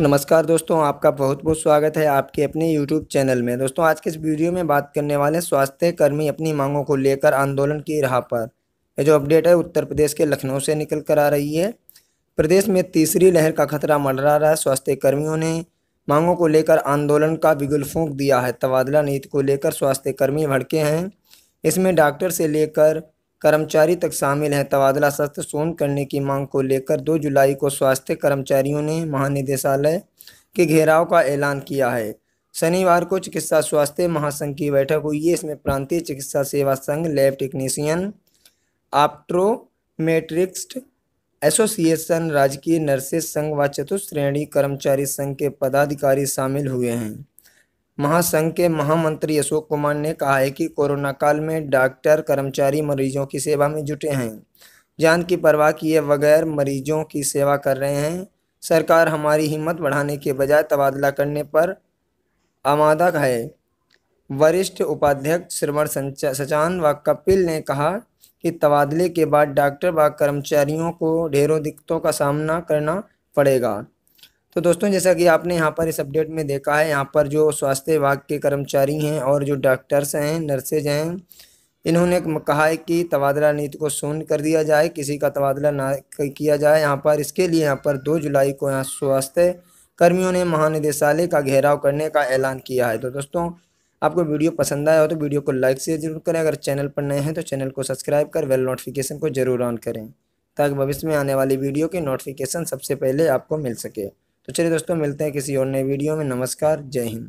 नमस्कार दोस्तों आपका बहुत बहुत स्वागत है आपके अपने यूट्यूब चैनल में दोस्तों आज के इस वीडियो में बात करने वाले स्वास्थ्य कर्मी अपनी मांगों को लेकर आंदोलन की राह पर ये जो अपडेट है उत्तर प्रदेश के लखनऊ से निकल कर आ रही है प्रदेश में तीसरी लहर का खतरा मंडरा रहा है स्वास्थ्य कर्मियों ने मांगों को लेकर आंदोलन का बिगुल फूंक दिया है तबादला नीति को लेकर स्वास्थ्य कर्मी भड़के हैं इसमें डॉक्टर से लेकर कर्मचारी तक शामिल हैं तबादला सस्त सोन करने की मांग को लेकर दो जुलाई को स्वास्थ्य कर्मचारियों ने महानिदेशालय के घेराव का ऐलान किया है शनिवार को चिकित्सा स्वास्थ्य महासंघ की बैठक हुई है इसमें प्रांतीय चिकित्सा सेवा संघ लैब टेक्नीशियन आप्ट्रोमेट्रिक्स्ट एसोसिएशन राजकीय नर्सेज संघ व चतुर्थ श्रेणी कर्मचारी संघ के पदाधिकारी शामिल हुए हैं महासंघ के महामंत्री अशोक कुमार ने कहा है कि कोरोना काल में डॉक्टर कर्मचारी मरीजों की सेवा में जुटे हैं जान की परवाह किए बगैर मरीजों की सेवा कर रहे हैं सरकार हमारी हिम्मत बढ़ाने के बजाय तबादला करने पर आमादा है वरिष्ठ उपाध्यक्ष श्रवण सचान व कपिल ने कहा कि तबादले के बाद डॉक्टर व कर्मचारियों को ढेरों दिक्कतों का सामना करना पड़ेगा तो दोस्तों जैसा कि आपने यहाँ पर इस अपडेट में देखा है यहाँ पर जो स्वास्थ्य विभाग के कर्मचारी हैं और जो डॉक्टर्स हैं नर्सेज हैं इन्होंने कहा है कि तबादला नीति को शून्य कर दिया जाए किसी का तबादला ना किया जाए यहाँ पर इसके लिए यहाँ पर दो जुलाई को यहाँ स्वास्थ्य कर्मियों ने महानिदेशालय का घेराव करने का ऐलान किया है तो दोस्तों आपको वीडियो पसंद आया हो तो वीडियो को लाइक से जरूर करें अगर चैनल पर नए हैं तो चैनल को सब्सक्राइब कर वेल नोटिफिकेशन को जरूर ऑन करें ताकि भविष्य में आने वाली वीडियो की नोटिफिकेशन सबसे पहले आपको मिल सके तो चलिए दोस्तों मिलते हैं किसी और नए वीडियो में नमस्कार जय हिंद